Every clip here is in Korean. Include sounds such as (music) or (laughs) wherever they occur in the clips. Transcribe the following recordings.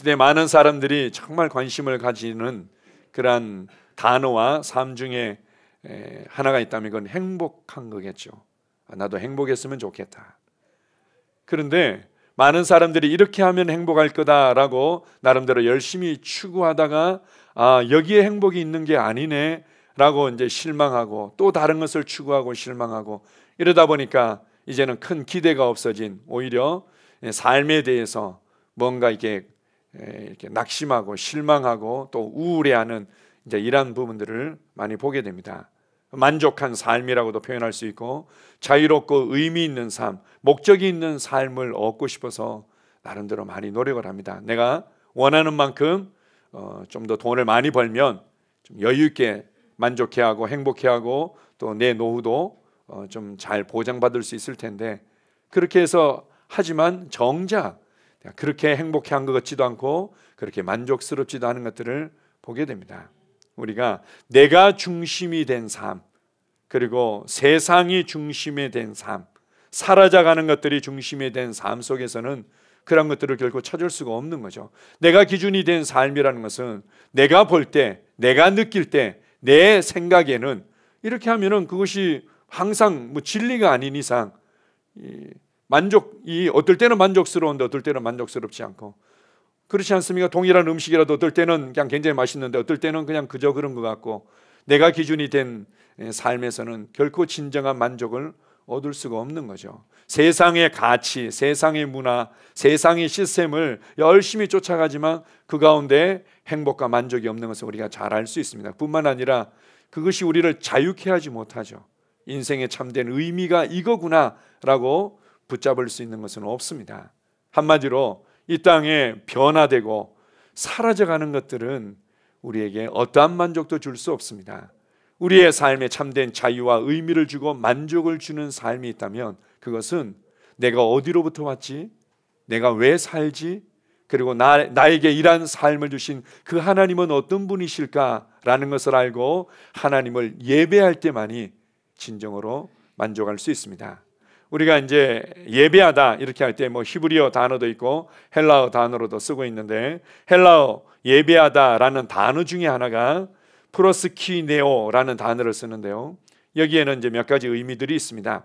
시대 많은 사람들이 정말 관심을 가지는 그러한 단어와 삶 중에 하나가 있다면 그건 행복한 거겠죠. 아, 나도 행복했으면 좋겠다. 그런데 많은 사람들이 이렇게 하면 행복할 거다라고 나름대로 열심히 추구하다가 아 여기에 행복이 있는 게 아니네라고 이제 실망하고 또 다른 것을 추구하고 실망하고 이러다 보니까 이제는 큰 기대가 없어진 오히려 예, 삶에 대해서 뭔가 이게 예, 이렇게 낙심하고 실망하고 또 우울해하는 이제 이러한 부분들을 많이 보게 됩니다. 만족한 삶이라고도 표현할 수 있고 자유롭고 의미 있는 삶, 목적이 있는 삶을 얻고 싶어서 나름대로 많이 노력을 합니다. 내가 원하는 만큼 어, 좀더 돈을 많이 벌면 좀 여유 있게 만족해하고 행복해하고 또 내 노후도 어, 좀잘 보장받을 수 있을 텐데 그렇게 해서 하지만 정작 그렇게 행복해 한것 같지도 않고 그렇게 만족스럽지도 않은 것들을 보게 됩니다. 우리가 내가 중심이 된 삶, 그리고 세상이 중심이 된 삶, 사라져가는 것들이 중심이 된삶 속에서는 그런 것들을 결코 찾을 수가 없는 거죠. 내가 기준이 된 삶이라는 것은 내가 볼 때, 내가 느낄 때, 내 생각에는 이렇게 하면은 그것이 항상 뭐 진리가 아닌 이상 만족이 어떨 때는 만족스러운데 어떨 때는 만족스럽지 않고 그렇지 않습니까? 동일한 음식이라도 어떨 때는 그냥 굉장히 맛있는데 어떨 때는 그냥 그저 그런 것 같고 내가 기준이 된 예, 삶에서는 결코 진정한 만족을 얻을 수가 없는 거죠. 세상의 가치, 세상의 문화, 세상의 시스템을 열심히 쫓아가지만 그 가운데 행복과 만족이 없는 것을 우리가 잘 알 수 있습니다. 뿐만 아니라 그것이 우리를 자유케 하지 못하죠. 인생에 참된 의미가 이거구나라고 붙잡을 수 있는 것은 없습니다. 한마디로 이 땅에 변화되고 사라져가는 것들은 우리에게 어떠한 만족도 줄 수 없습니다. 우리의 삶에 참된 자유와 의미를 주고 만족을 주는 삶이 있다면 그것은 내가 어디로부터 왔지? 내가 왜 살지? 그리고 나, 나에게 일한 삶을 주신 그 하나님은 어떤 분이실까라는 것을 알고 하나님을 예배할 때만이 진정으로 만족할 수 있습니다. 우리가 이제 예배하다 이렇게 할 때 뭐 히브리어 단어도 있고 헬라어 단어로도 쓰고 있는데 헬라어 예배하다라는 단어 중에 하나가 프로스키네오라는 단어를 쓰는데요. 여기에는 이제 몇 가지 의미들이 있습니다.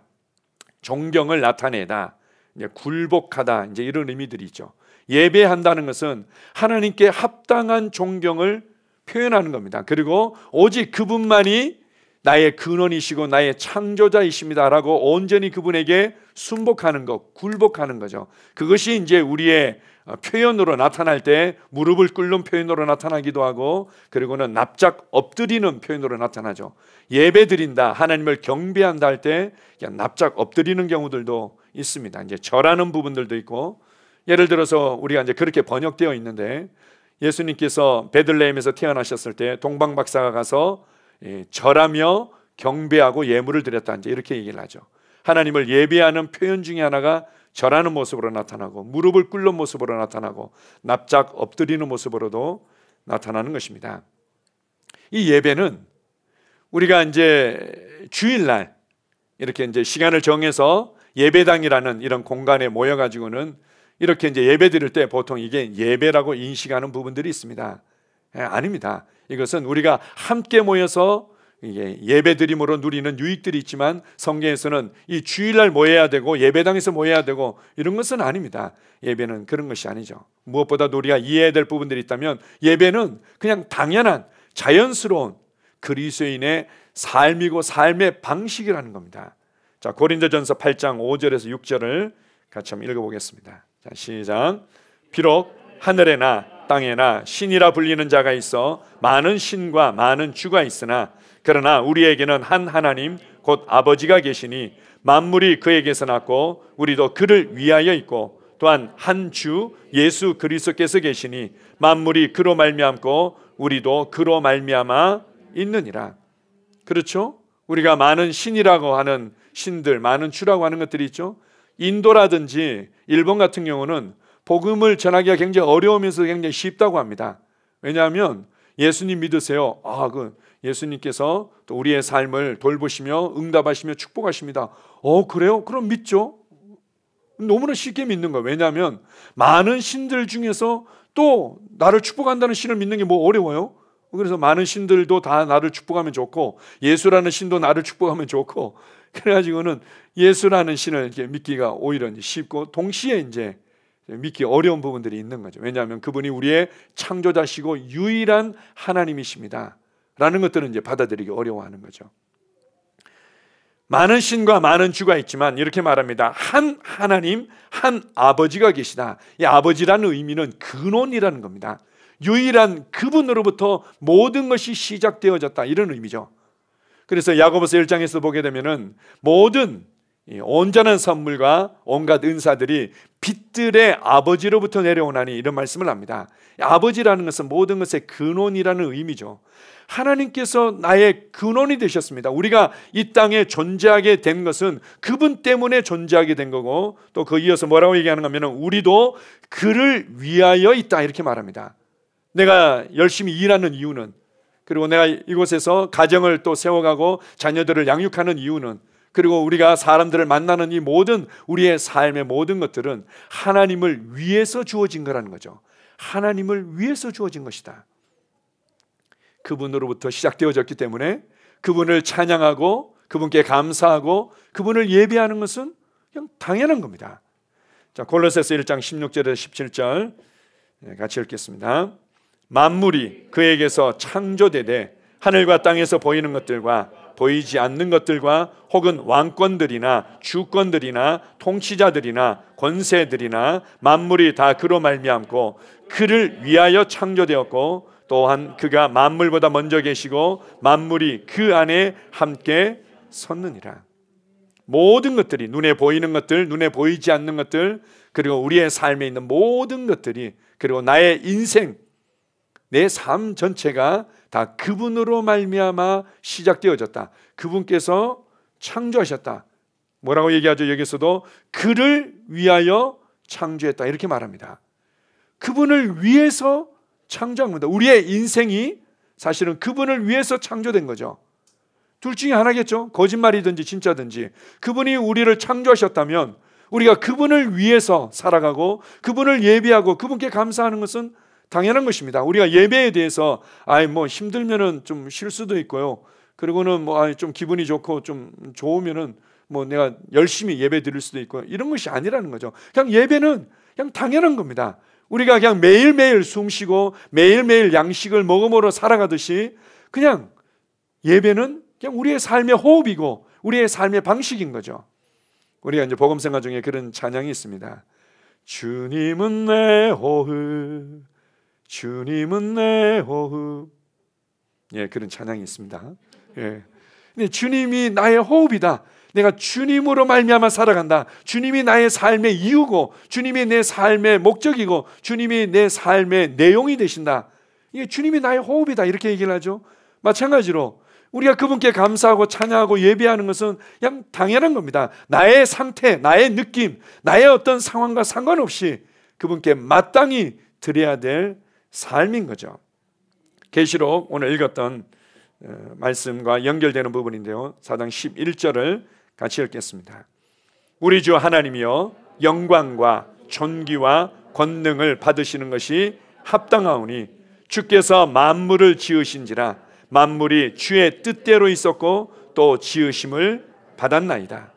존경을 나타내다, 이제 굴복하다 이제 이런 의미들이 있죠. 예배한다는 것은 하나님께 합당한 존경을 표현하는 겁니다. 그리고 오직 그분만이 나의 근원이시고 나의 창조자이십니다라고 온전히 그분에게 순복하는 것, 굴복하는 거죠. 그것이 이제 우리의 어, 표현으로 나타날 때 무릎을 꿇는 표현으로 나타나기도 하고 그리고는 납작 엎드리는 표현으로 나타나죠. 예배 드린다, 하나님을 경배한다 할 때 납작 엎드리는 경우들도 있습니다. 이제 절하는 부분들도 있고 예를 들어서 우리가 이제 그렇게 번역되어 있는데 예수님께서 베들레헴에서 태어나셨을 때 동방 박사가 가서 예, 절하며 경배하고 예물을 드렸다 이제 이렇게 얘기를 하죠. 하나님을 예배하는 표현 중에 하나가 절하는 모습으로 나타나고 무릎을 꿇는 모습으로 나타나고 납작 엎드리는 모습으로도 나타나는 것입니다. 이 예배는 우리가 이제 주일날 이렇게 이제 시간을 정해서 예배당이라는 이런 공간에 모여 가지고는 이렇게 이제 예배 드릴 때 보통 이게 예배라고 인식하는 부분들이 있습니다. 예, 아닙니다. 이것은 우리가 함께 모여서 예배드림으로 누리는 유익들이 있지만 성경에서는 이 주일날 모여야 뭐 되고 예배당에서 모여야 뭐 되고 이런 것은 아닙니다. 예배는 그런 것이 아니죠. 무엇보다 우리가 이해해야 될 부분들이 있다면 예배는 그냥 당연한 자연스러운 그리스인의 삶이고 삶의 방식이라는 겁니다. 자, 고린도전서 8장 5절에서 6절을 같이 한번 읽어 보겠습니다. 자, 시작. 비록 하늘에나 땅에나 신이라 불리는 자가 있어 많은 신과 많은 주가 있으나 그러나 우리에게는 한 하나님 곧 아버지가 계시니 만물이 그에게서 났고 우리도 그를 위하여 있고 또한 한 주 예수 그리스도께서 계시니 만물이 그로 말미암고 우리도 그로 말미암아 있느니라. 그렇죠? 우리가 많은 신이라고 하는 신들, 많은 주라고 하는 것들이 있죠. 인도라든지 일본 같은 경우는 복음을 전하기가 굉장히 어려우면서 굉장히 쉽다고 합니다. 왜냐하면 예수님 믿으세요. 아, 그 예수님께서 또 우리의 삶을 돌보시며 응답하시며 축복하십니다. 어, 그래요? 그럼 믿죠. 너무나 쉽게 믿는 거예요. 왜냐하면 많은 신들 중에서 또 나를 축복한다는 신을 믿는 게 뭐 어려워요? 그래서 많은 신들도 다 나를 축복하면 좋고 예수라는 신도 나를 축복하면 좋고 그래가지고는 예수라는 신을 이렇게 믿기가 오히려 쉽고 동시에 이제 믿기 어려운 부분들이 있는 거죠. 왜냐하면 그분이 우리의 창조자시고 유일한 하나님이십니다. 라는 것들은 이제 받아들이기 어려워하는 거죠. 많은 신과 많은 주가 있지만 이렇게 말합니다. 한 하나님, 한 아버지가 계시다. 이 아버지라는 의미는 근원이라는 겁니다. 유일한 그분으로부터 모든 것이 시작되어졌다. 이런 의미죠. 그래서 야고보서 1장에서 보게 되면은 모든 예, 온전한 선물과 온갖 은사들이 빛들의 아버지로부터 내려오나니 이런 말씀을 합니다. 아버지라는 것은 모든 것의 근원이라는 의미죠. 하나님께서 나의 근원이 되셨습니다. 우리가 이 땅에 존재하게 된 것은 그분 때문에 존재하게 된 거고 또 그 이어서 뭐라고 얘기하는가 하면 우리도 그를 위하여 있다 이렇게 말합니다. 내가 열심히 일하는 이유는 그리고 내가 이곳에서 가정을 또 세워가고 자녀들을 양육하는 이유는 그리고 우리가 사람들을 만나는 이 모든 우리의 삶의 모든 것들은 하나님을 위해서 주어진 거라는 거죠. 하나님을 위해서 주어진 것이다. 그분으로부터 시작되어졌기 때문에 그분을 찬양하고 그분께 감사하고 그분을 예배하는 것은 그냥 당연한 겁니다. 자, 골로새서 1장 16절에서 17절 같이 읽겠습니다. 만물이 그에게서 창조되되 하늘과 땅에서 보이는 것들과 보이지 않는 것들과 혹은 왕권들이나 주권들이나 통치자들이나 권세들이나 만물이 다 그로 말미암고 그를 위하여 창조되었고 또한 그가 만물보다 먼저 계시고 만물이 그 안에 함께 섰느니라. 모든 것들이 눈에 보이는 것들, 눈에 보이지 않는 것들, 그리고 우리의 삶에 있는 모든 것들이 그리고 나의 인생, 내 삶 전체가 다 그분으로 말미암아 시작되어졌다. 그분께서 창조하셨다. 뭐라고 얘기하죠? 여기서도 그를 위하여 창조했다. 이렇게 말합니다. 그분을 위해서 창조한 겁니다. 우리의 인생이 사실은 그분을 위해서 창조된 거죠. 둘 중에 하나겠죠. 거짓말이든지 진짜든지. 그분이 우리를 창조하셨다면 우리가 그분을 위해서 살아가고 그분을 예비하고 그분께 감사하는 것은 당연한 것입니다. 우리가 예배에 대해서 아이 뭐 힘들면은 좀 쉴 수도 있고요. 그리고는 뭐 아이 좀 기분이 좋고 좀 좋으면은 뭐 내가 열심히 예배 드릴 수도 있고 이런 것이 아니라는 거죠. 그냥 예배는 그냥 당연한 겁니다. 우리가 그냥 매일매일 숨 쉬고 매일매일 양식을 먹음으로 살아가듯이 그냥 예배는 그냥 우리의 삶의 호흡이고 우리의 삶의 방식인 거죠. 우리가 이제 복음 생활 중에 그런 찬양이 있습니다. 주님은 내 호흡 주님은 내 호흡. 예, 그런 찬양이 있습니다. 예. 근데 주님이 나의 호흡이다. 내가 주님으로 말미암아 살아간다. 주님이 나의 삶의 이유고 주님이 내 삶의 목적이고 주님이 내 삶의 내용이 되신다. 이게 주님이 나의 호흡이다. 이렇게 얘기를 하죠. 마찬가지로 우리가 그분께 감사하고 찬양하고 예배하는 것은 그냥 당연한 겁니다. 나의 상태, 나의 느낌, 나의 어떤 상황과 상관없이 그분께 마땅히 드려야 될 삶인 거죠. 계시록 오늘 읽었던 어, 말씀과 연결되는 부분인데요. 4장 11절을 같이 읽겠습니다. 우리 주 하나님이여 영광과 존귀와 권능을 받으시는 것이 합당하오니 주께서 만물을 지으신지라 만물이 주의 뜻대로 있었고 또 지으심을 받았나이다.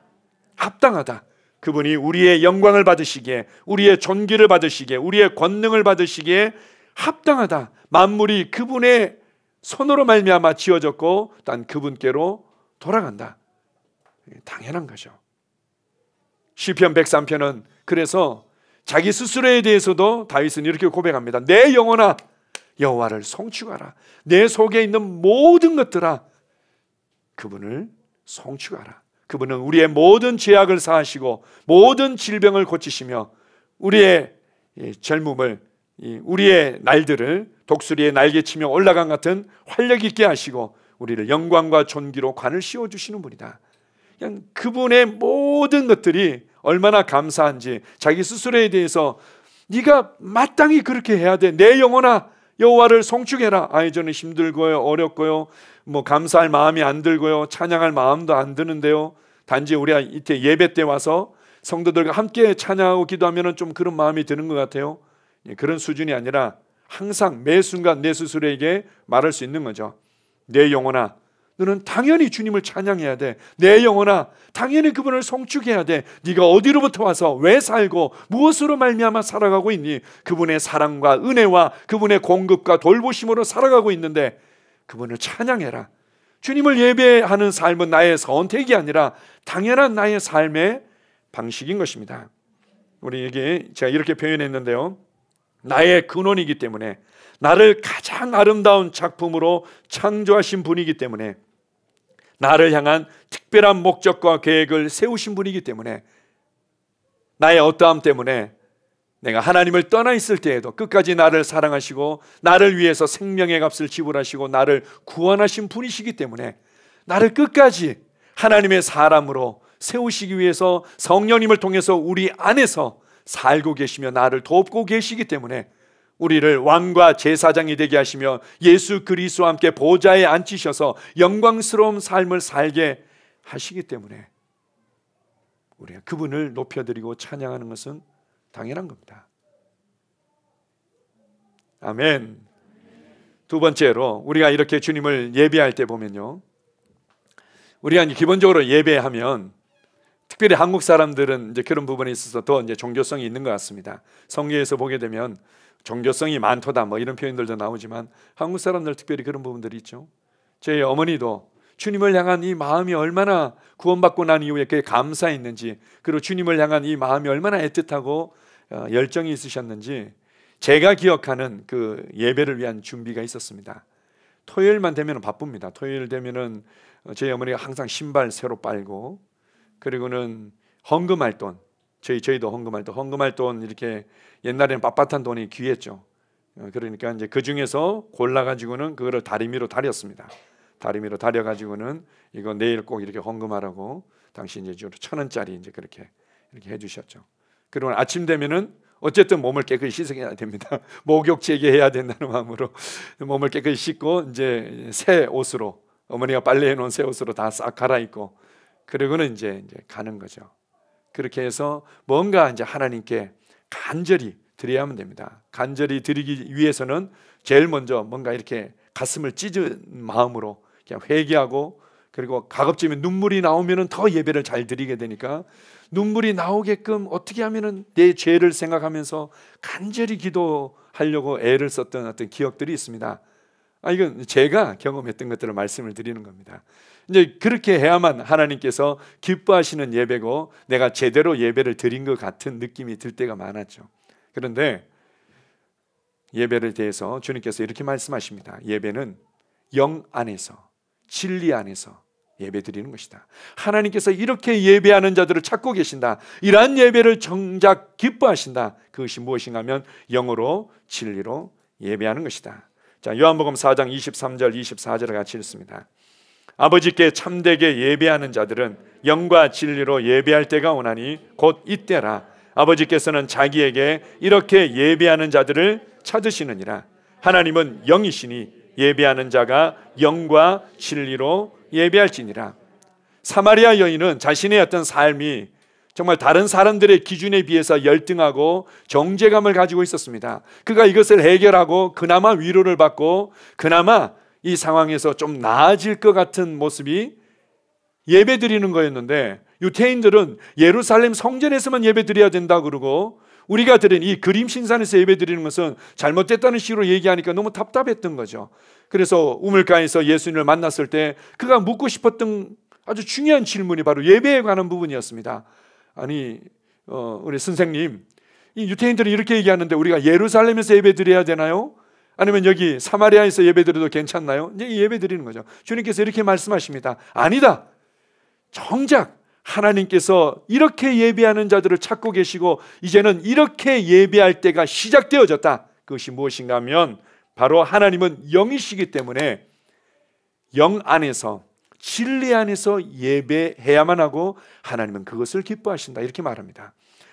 합당하다. 그분이 우리의 영광을 받으시기에 우리의 존귀를 받으시기에 우리의 권능을 받으시기에 합당하다. 만물이 그분의 손으로 말미암아 지어졌고 난 그분께로 돌아간다. 당연한 거죠. 시편 103편은 그래서 자기 스스로에 대해서도 다윗은 이렇게 고백합니다. 내 영혼아 여호와를 송축하라. 내 속에 있는 모든 것들아 그분을 송축하라. 그분은 우리의 모든 죄악을 사하시고 모든 질병을 고치시며 우리의 예, 젊음을 우리의 날들을 독수리의 날개치며 올라간 같은 활력 있게 하시고 우리를 영광과 존귀로 관을 씌워 주시는 분이다. 그냥 그분의 모든 것들이 얼마나 감사한지 자기 스스로에 대해서 네가 마땅히 그렇게 해야 돼. 내 영혼아 여호와를 송축해라. 아이 저는 힘들고요. 어렵고요. 뭐 감사할 마음이 안 들고요. 찬양할 마음도 안 드는데요. 단지 우리 이때 예배 때 와서 성도들과 함께 찬양하고 기도하면좀 그런 마음이 드는 것 같아요. 예, 그런 수준이 아니라 항상 매 순간 내 스스로에게 말할 수 있는 거죠. 내 영혼아, 너는 당연히 주님을 찬양해야 돼. 내 영혼아, 당연히 그분을 송축해야 돼. 네가 어디로부터 와서 왜 살고 무엇으로 말미암아 살아가고 있니? 그분의 사랑과 은혜와 그분의 공급과 돌보심으로 살아가고 있는데 그분을 찬양해라. 주님을 예배하는 삶은 나의 선택이 아니라 당연한 나의 삶의 방식인 것입니다. 우리에게 제가 이렇게 표현했는데요. 나의 근원이기 때문에 나를 가장 아름다운 작품으로 창조하신 분이기 때문에 나를 향한 특별한 목적과 계획을 세우신 분이기 때문에 나의 어떠함 때문에 내가 하나님을 떠나 있을 때에도 끝까지 나를 사랑하시고 나를 위해서 생명의 값을 지불하시고 나를 구원하신 분이시기 때문에 나를 끝까지 하나님의 사람으로 세우시기 위해서 성령님을 통해서 우리 안에서 살고 계시며 나를 돕고 계시기 때문에 우리를 왕과 제사장이 되게 하시며 예수 그리스도와 함께 보좌에 앉히셔서 영광스러운 삶을 살게 하시기 때문에 우리가 그분을 높여드리고 찬양하는 것은 당연한 겁니다. 아멘. 두 번째로 우리가 이렇게 주님을 예배할 때 보면요. 우리가 기본적으로 예배하면 특별히 한국 사람들은 이제 그런 부분에 있어서 더 이제 종교성이 있는 것 같습니다. 성경에서 보게 되면 종교성이 많다뭐 이런 표현들도 나오지만 한국 사람들 특별히 그런 부분들이 있죠. 저희 어머니도 주님을 향한 이 마음이 얼마나 구원받고 난 이후에 그 감사했는지 그리고 주님을 향한 이 마음이 얼마나 애틋하고 어, 열정이 있으셨는지 제가 기억하는 그 예배를 위한 준비가 있었습니다. 토요일만 되면 바쁩니다. 토요일 되면은 저희 어머니가 항상 신발 새로 빨고 그리고는 헌금할 돈 저희 저희도 헌금할 돈 헌금할 돈 이렇게 옛날에는 빳빳한 돈이 귀했죠. 어, 그러니까 이제 그 중에서 골라 가지고는 그거를 다리미로 다렸습니다. 다리미로 다려 가지고는 이거 내일 꼭 이렇게 헌금하라고 당신 이제 주로 천 원짜리 이제 그렇게 이렇게 해주셨죠. 그리고 아침 되면은 어쨌든 몸을 깨끗이 씻어야 됩니다. (laughs) 목욕 재개해야 된다는 마음으로 몸을 깨끗이 씻고 이제 새 옷으로 어머니가 빨래해 놓은 새 옷으로 다 싹 갈아입고 그리고는 이제 이제 가는 거죠. 그렇게 해서 뭔가 이제 하나님께 간절히 드려야 하면 됩니다. 간절히 드리기 위해서는 제일 먼저 뭔가 이렇게 가슴을 찢은 마음으로 그냥 회개하고 그리고 가급적이 면 눈물이 나오면은 더 예배를 잘 드리게 되니까 눈물이 나오게끔 어떻게 하면은 내 죄를 생각하면서 간절히 기도하려고 애를 썼던 어떤 기억들이 있습니다. 아 이건 제가 경험했던 것들을 말씀을 드리는 겁니다. 이제 그렇게 해야만 하나님께서 기뻐하시는 예배고 내가 제대로 예배를 드린 것 같은 느낌이 들 때가 많았죠. 그런데 예배를 대해서 주님께서 이렇게 말씀하십니다. 예배는 영 안에서 진리 안에서 예배 드리는 것이다. 하나님께서 이렇게 예배하는 자들을 찾고 계신다. 이러한 예배를 정작 기뻐하신다. 그것이 무엇인가 하면 영으로 진리로 예배하는 것이다. 자, 요한복음 4장 23절 24절을 같이 읽습니다. 아버지께 참되게 예배하는 자들은 영과 진리로 예배할 때가 오나니 곧 이때라 아버지께서는 자기에게 이렇게 예배하는 자들을 찾으시느니라 하나님은 영이시니 예배하는 자가 영과 진리로 예배할지니라 사마리아 여인은 자신의 어떤 삶이 정말 다른 사람들의 기준에 비해서 열등하고 정제감을 가지고 있었습니다. 그가 이것을 해결하고 그나마 위로를 받고 그나마 이 상황에서 좀 나아질 것 같은 모습이 예배 드리는 거였는데 유태인들은 예루살렘 성전에서만 예배 드려야 된다 그러고 우리가 들은 이 그림 신산에서 예배 드리는 것은 잘못됐다는 식으로 얘기하니까 너무 답답했던 거죠. 그래서 우물가에서 예수님을 만났을 때 그가 묻고 싶었던 아주 중요한 질문이 바로 예배에 관한 부분이었습니다. 아니, 어, 우리 선생님, 이 유태인들은 이렇게 얘기하는데 우리가 예루살렘에서 예배 드려야 되나요? 아니면 여기 사마리아에서 예배드려도 괜찮나요? 이제 예배드리는 거죠. 주님께서 이렇게 말씀하십니다. 아니다. 정작 하나님께서 이렇게 예배하는 자들을 찾고 계시고 이제는 이렇게 예배할 때가 시작되어졌다. 그것이 무엇인가 하면 바로 하나님은 영이시기 때문에 영 안에서 진리 안에서 예배해야만 하고 하나님은 그것을 기뻐하신다. 이렇게 말합니다.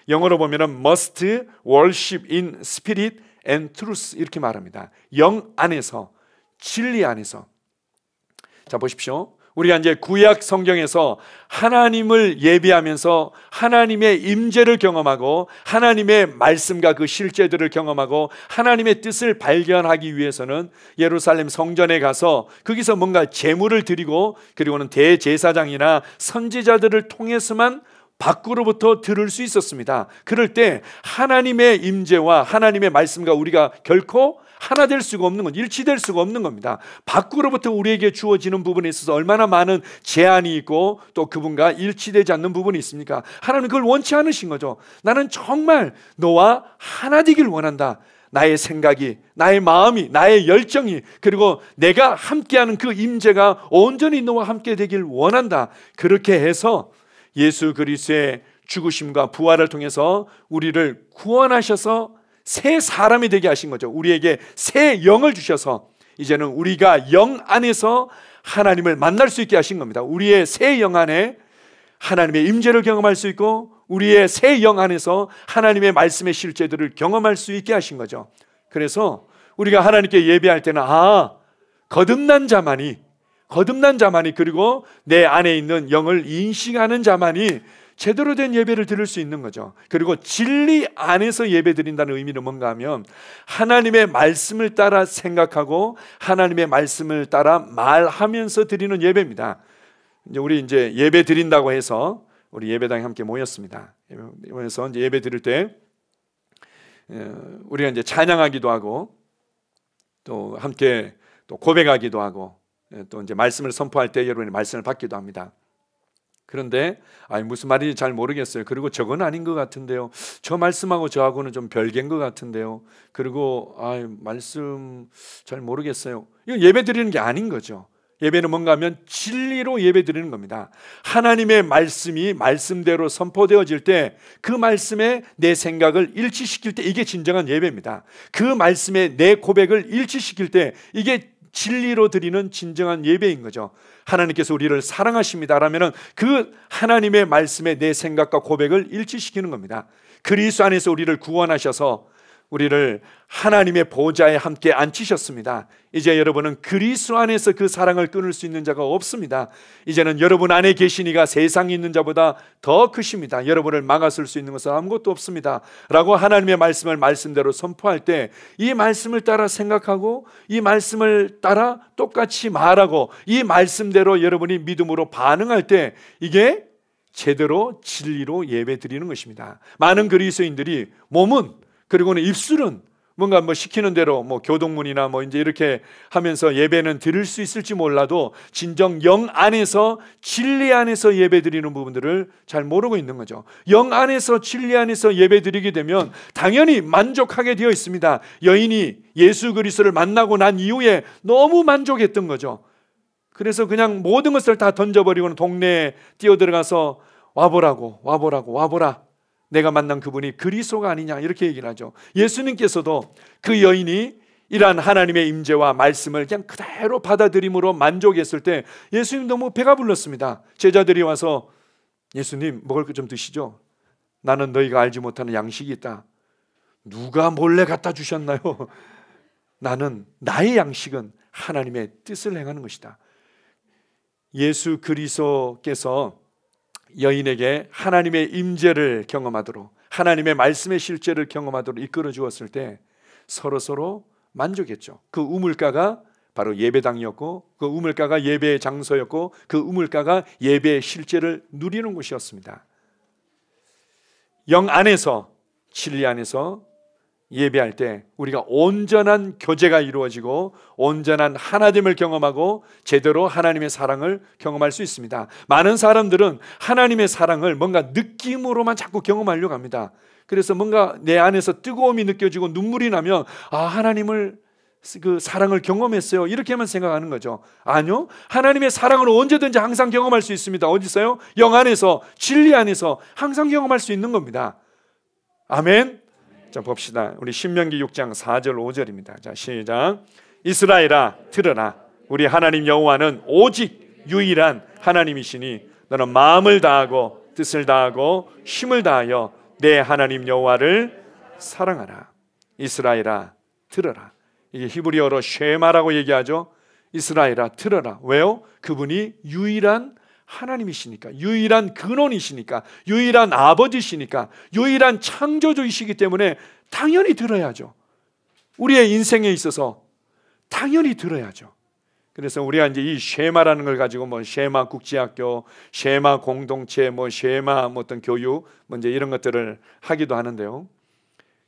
영어로 보면 must worship in spirit a 트루스 이렇게 말합니다. 영 안에서 진리 안에서 자 보십시오. 우리가 이제 구약 성경에서 하나님을 예비하면서 하나님의 임재를 경험하고 하나님의 말씀과 그 실제들을 경험하고 하나님의 뜻을 발견하기 위해서는 예루살렘 성전에 가서 거기서 뭔가 제물을 드리고 그리고는 대제사장이나 선지자들을 통해서만 밖으로부터 들을 수 있었습니다. 그럴 때 하나님의 임재와 하나님의 말씀과 우리가 결코 하나 될 수가 없는 건 일치될 수가 없는 겁니다. 밖으로부터 우리에게 주어지는 부분에 있어서 얼마나 많은 제한이 있고 또 그분과 일치되지 않는 부분이 있습니까? 하나님 그걸 원치 않으신 거죠. 나는 정말 너와 하나 되길 원한다. 나의 생각이, 나의 마음이, 나의 열정이, 그리고 내가 함께하는 그 임재가 온전히 너와 함께 되길 원한다. 그렇게 해서 예수 그리스의 죽으심과 부활을 통해서 우리를 구원하셔서 새 사람이 되게 하신 거죠. 우리에게 새 영을 주셔서 이제는 우리가 영 안에서 하나님을 만날 수 있게 하신 겁니다. 우리의 새 영 안에 하나님의 임재를 경험할 수 있고 우리의 새 영 안에서 하나님의 말씀의 실제들을 경험할 수 있게 하신 거죠. 그래서 우리가 하나님께 예배할 때는 아 거듭난 자만이 거듭난 자만이 그리고 내 안에 있는 영을 인식하는 자만이 제대로 된 예배를 드릴 수 있는 거죠. 그리고 진리 안에서 예배 드린다는 의미는 뭔가 하면 하나님의 말씀을 따라 생각하고 하나님의 말씀을 따라 말하면서 드리는 예배입니다. 이제 우리 이제 예배 드린다고 해서 우리 예배당에 함께 모였습니다. 모여서 이제 예배 드릴 때 어, 우리가 이제 찬양하기도 하고 또 함께 또 고백하기도 하고 예, 또 이제 말씀을 선포할 때 여러분이 말씀을 받기도 합니다. 그런데 아니 무슨 말인지 잘 모르겠어요. 그리고 저건 아닌 것 같은데요. 저 말씀하고 저하고는 좀 별개인 것 같은데요. 그리고 아 말씀 잘 모르겠어요. 이건 예배 드리는 게 아닌 거죠. 예배는 뭔가 하면 진리로 예배 드리는 겁니다. 하나님의 말씀이 말씀대로 선포되어질 때 그 말씀에 내 생각을 일치시킬 때 이게 진정한 예배입니다. 그 말씀에 내 고백을 일치시킬 때 이게 진리로 드리는 진정한 예배인 거죠. 하나님께서 우리를 사랑하십니다라면은 그 하나님의 말씀에 내 생각과 고백을 일치시키는 겁니다. 그리스도 안에서 우리를 구원하셔서 우리를 하나님의 보좌에 함께 앉히셨습니다. 이제 여러분은 그리스 안에서 그 사랑을 끊을 수 있는 자가 없습니다. 이제는 여러분 안에 계신 이가 세상에 있는 자보다 더 크십니다. 여러분을 막아설 수 있는 것은 아무것도 없습니다. 라고 하나님의 말씀을 말씀대로 선포할 때 이 말씀을 따라 생각하고 이 말씀을 따라 똑같이 말하고 이 말씀대로 여러분이 믿음으로 반응할 때 이게 제대로 진리로 예배 드리는 것입니다. 많은 그리스인들이 몸은 그리고는 입술은 뭔가 뭐 시키는 대로 뭐 교동문이나 뭐 이제 이렇게 하면서 예배는 드릴 수 있을지 몰라도 진정 영 안에서 진리 안에서 예배 드리는 부분들을 잘 모르고 있는 거죠. 영 안에서 진리 안에서 예배 드리게 되면 당연히 만족하게 되어 있습니다. 여인이 예수 그리스도를 만나고 난 이후에 너무 만족했던 거죠. 그래서 그냥 모든 것을 다 던져버리고는 동네에 뛰어들어가서 와보라고 와보라고 와보라 내가 만난 그분이 그리스도가 아니냐 이렇게 얘기를 하죠. 예수님께서도 그 여인이 이러한 하나님의 임재와 말씀을 그냥 그대로 받아들임으로 만족했을 때 예수님 너무 배가 불렀습니다. 제자들이 와서 예수님 먹을 것 좀 드시죠. 나는 너희가 알지 못하는 양식이 있다. 누가 몰래 갖다 주셨나요? (laughs) 나는 나의 양식은 하나님의 뜻을 행하는 것이다. 예수 그리스도께서 여인에게 하나님의 임재를 경험하도록 하나님의 말씀의 실제를 경험하도록 이끌어 주었을 때 서로 서로 만족했죠. 그 우물가가 바로 예배당이었고 그 우물가가 예배의 장소였고 그 우물가가 예배의 실제를 누리는 곳이었습니다. 영 안에서 진리 안에서 예배할 때 우리가 온전한 교제가 이루어지고 온전한 하나됨을 경험하고 제대로 하나님의 사랑을 경험할 수 있습니다. 많은 사람들은 하나님의 사랑을 뭔가 느낌으로만 자꾸 경험하려고 합니다. 그래서 뭔가 내 안에서 뜨거움이 느껴지고 눈물이 나면 아 하나님을 그 사랑을 경험했어요. 이렇게만 생각하는 거죠. 아니요. 하나님의 사랑을 언제든지 항상 경험할 수 있습니다. 어디서요? 영 안에서 진리 안에서 항상 경험할 수 있는 겁니다. 아멘. 자 봅시다. 우리 신명기 6장 4절 5절입니다. 자 시작. 이스라엘아 들으라 우리 하나님 여호와는 오직 유일한 하나님이시니 너는 마음을 다하고 뜻을 다하고 힘을 다하여 내 하나님 여호와를 사랑하라. 이스라엘아 들으라. 이게 히브리어로 쉐마라고 얘기하죠. 이스라엘아 들으라. 왜요? 그분이 유일한 하나님이시니까 유일한 근원이시니까 유일한 아버지시니까 유일한 창조주이시기 때문에 당연히 들어야죠. 우리의 인생에 있어서 당연히 들어야죠. 그래서 우리가 이제 이 쉐마라는 걸 가지고 뭐 쉐마 국제학교, 쉐마 공동체, 뭐 쉐마 뭐 어떤 교육, 뭐 이제 이런 것들을 하기도 하는데요.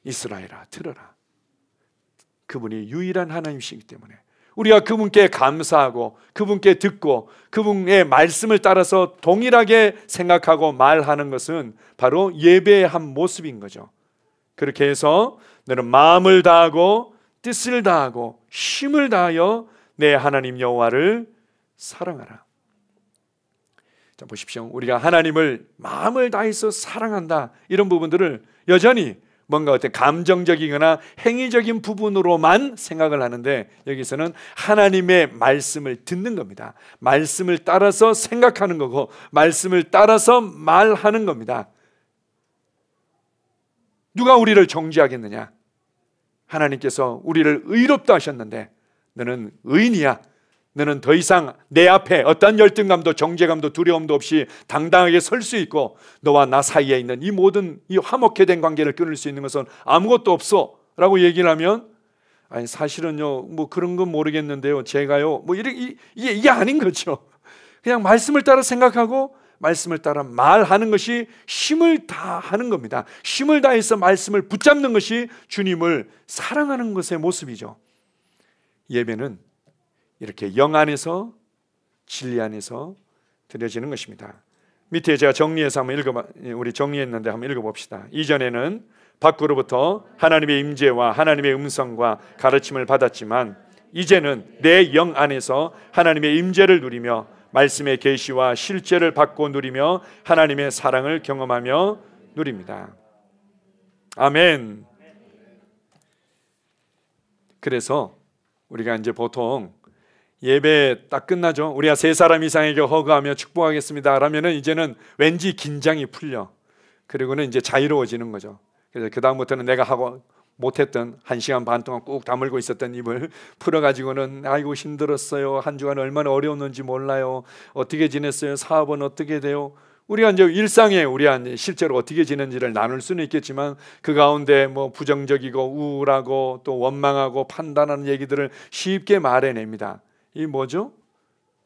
이스라엘아 들어라. 그분이 유일한 하나님이시기 때문에 우리가 그분께 감사하고 그분께 듣고 그분의 말씀을 따라서 동일하게 생각하고 말하는 것은 바로 예배의 한 모습인 거죠. 그렇게 해서 너는 마음을 다하고 뜻을 다하고 힘을 다하여 내 하나님 여호와를 사랑하라. 자 보십시오. 우리가 하나님을 마음을 다해서 사랑한다 이런 부분들을 여전히 뭔가 어떤 감정적이거나 행위적인 부분으로만 생각을 하는데 여기서는 하나님의 말씀을 듣는 겁니다. 말씀을 따라서 생각하는 거고 말씀을 따라서 말하는 겁니다. 누가 우리를 정지하겠느냐 하나님께서 우리를 의롭다 하셨는데 너는 의인이야. 너는 더 이상 내 앞에 어떤 열등감도 정제감도 두려움도 없이 당당하게 설 수 있고 너와 나 사이에 있는 이 모든 이 화목해 된 관계를 끊을 수 있는 것은 아무것도 없어 라고 얘기를 하면 아니 사실은요 뭐 그런 건 모르겠는데요 제가요 뭐 이게 이게, 이게 아닌 거죠 그냥 말씀을 따라 생각하고 말씀을 따라 말하는 것이 힘을 다하는 겁니다 힘을 다해서 말씀을 붙잡는 것이 주님을 사랑하는 것의 모습이죠 예배는 이렇게 영 안에서 진리 안에서 드려지는 것입니다. 밑에 제가 정리해서 한번 읽어 우리 정리했는데 한번 읽어 봅시다. 이전에는 밖으로부터 하나님의 임재와 하나님의 음성과 가르침을 받았지만 이제는 내 영 안에서 하나님의 임재를 누리며 말씀의 계시와 실제를 받고 누리며 하나님의 사랑을 경험하며 누립니다. 아멘. 그래서 우리가 이제 보통 예배 딱 끝나죠. 우리가 아 세 사람 이상에게 허그하며 축복하겠습니다. 라면은 이제는 왠지 긴장이 풀려. 그리고는 이제 자유로워지는 거죠. 그래서 그 다음부터는 내가 하고 못했던 한 시간 반 동안 꾹 다물고 있었던 입을 (laughs) 풀어가지고는 아이고 힘들었어요. 한 주간 얼마나 어려웠는지 몰라요. 어떻게 지냈어요? 사업은 어떻게 돼요? 우리가 이제 일상에 우리가 실제로 어떻게 지는지를 나눌 수는 있겠지만 그 가운데 뭐 부정적이고 우울하고 또 원망하고 판단하는 얘기들을 쉽게 말해냅니다. 이 뭐죠?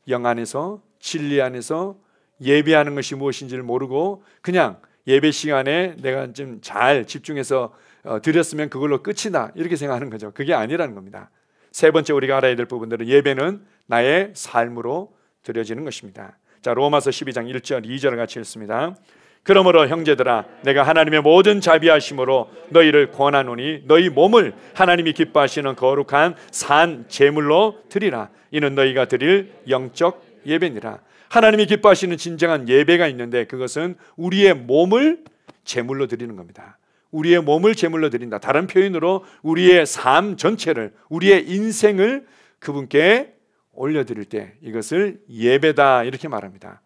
영 안에서 진리 안에서 예배하는 것이 무엇인지를 모르고 그냥 예배 시간에 내가 좀 잘 집중해서 어, 드렸으면 그걸로 끝이다 이렇게 생각하는 거죠. 그게 아니라는 겁니다. 세 번째 우리가 알아야 될 부분들은 예배는 나의 삶으로 드려지는 것입니다. 자 로마서 12장 1절 2절을 같이 읽습니다. 그러므로 형제들아 내가 하나님의 모든 자비하심으로 너희를 권하노니 너희 몸을 하나님이 기뻐하시는 거룩한 산 제물로 드리라 이는 너희가 드릴 영적 예배니라 하나님이 기뻐하시는 진정한 예배가 있는데 그것은 우리의 몸을 제물로 드리는 겁니다. 우리의 몸을 제물로 드린다. 다른 표현으로 우리의 삶 전체를 우리의 인생을 그분께 올려 드릴 때 이것을 예배다 이렇게 말합니다.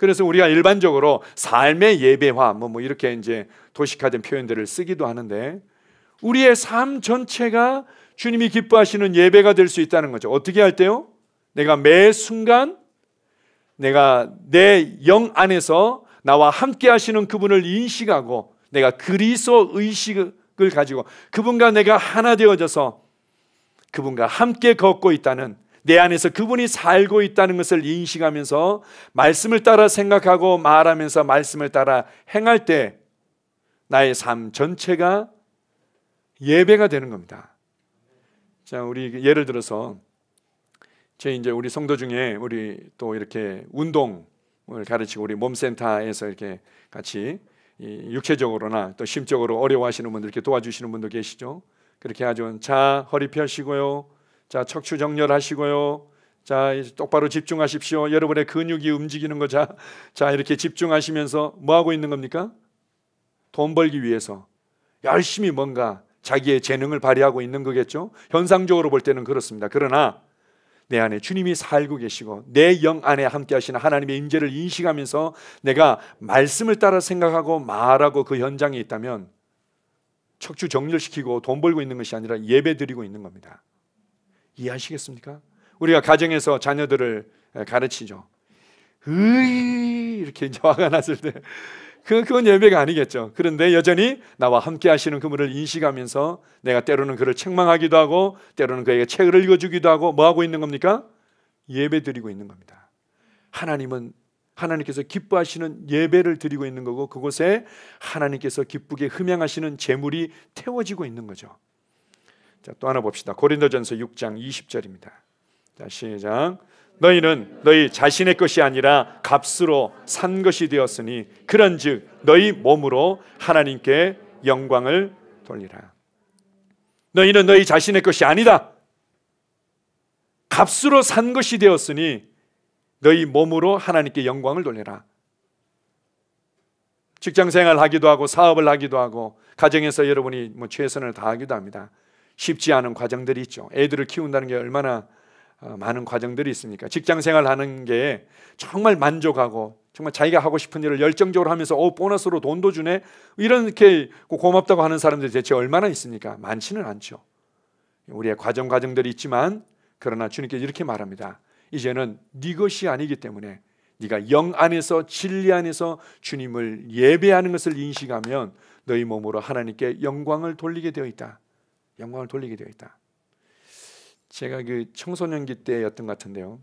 그래서 우리가 일반적으로 삶의 예배화 뭐, 뭐 이렇게 이제 도식화된 표현들을 쓰기도 하는데 우리의 삶 전체가 주님이 기뻐하시는 예배가 될 수 있다는 거죠. 어떻게 할 때요? 내가 매 순간 내가 내 영 안에서 나와 함께 하시는 그분을 인식하고 내가 그리스도 의식을 가지고 그분과 내가 하나 되어져서 그분과 함께 걷고 있다는 내 안에서 그분이 살고 있다는 것을 인식하면서 말씀을 따라 생각하고 말하면서 말씀을 따라 행할 때 나의 삶 전체가 예배가 되는 겁니다. 자, 우리 예를 들어서 제 이제 우리 성도 중에 우리 또 이렇게 운동을 가르치고 우리 몸센터에서 이렇게 같이 육체적으로나 또 심적으로 어려워하시는 분들 이렇게 도와주시는 분도 계시죠. 그렇게 아주 자 허리 펴시고요. 자, 척추 정렬하시고요. 자, 똑바로 집중하십시오. 여러분의 근육이 움직이는 거 자. 자, 이렇게 집중하시면서 뭐 하고 있는 겁니까? 돈 벌기 위해서 열심히 뭔가 자기의 재능을 발휘하고 있는 거겠죠. 현상적으로 볼 때는 그렇습니다. 그러나 내 안에 주님이 살고 계시고 내 영 안에 함께 하시는 하나님의 임재를 인식하면서 내가 말씀을 따라 생각하고 말하고 그 현장에 있다면 척추 정렬시키고 돈 벌고 있는 것이 아니라 예배 드리고 있는 겁니다. 이해하시겠습니까? 우리가 가정에서 자녀들을 가르치죠. 으이 이렇게 이제 화가 났을 때 그, 건 예배가 아니겠죠. 그런데 여전히 나와 함께 하시는 그분을 인식하면서 내가 때로는 그를 책망하기도 하고 때로는 그에게 책을 읽어주기도 하고 뭐 하고 있는 겁니까? 예배 드리고 있는 겁니다. 하나님은 하나님께서 기뻐하시는 예배를 드리고 있는 거고 그곳에 하나님께서 기쁘게 흠양하시는 재물이 태워지고 있는 거죠. 자, 또 하나 봅시다. 고린도전서 6장 20절입니다. 자, 시작. 너희는 너희 자신의 것이 아니라 값으로 산 것이 되었으니 그런즉 너희 몸으로 하나님께 영광을 돌리라. 너희는 너희 자신의 것이 아니다. 값으로 산 것이 되었으니 너희 몸으로 하나님께 영광을 돌리라. 직장 생활 하기도 하고 사업을 하기도 하고 가정에서 여러분이 뭐 최선을 다하기도 합니다. 쉽지 않은 과정들이 있죠. 애들을 키운다는 게 얼마나 어, 많은 과정들이 있습니까? 직장 생활하는 게 정말 만족하고 정말 자기가 하고 싶은 일을 열정적으로 하면서 어 보너스로 돈도 주네 이렇게 고맙다고 하는 사람들이 대체 얼마나 있습니까? 많지는 않죠. 우리의 과정 과정들이 있지만 그러나 주님께 이렇게 말합니다. 이제는 네 것이 아니기 때문에 네가 영 안에서 진리 안에서 주님을 예배하는 것을 인식하면 너희 몸으로 하나님께 영광을 돌리게 되어 있다. 영광을 돌리게 되어 있다. 제가 그 청소년기 때였던 것 같은데요.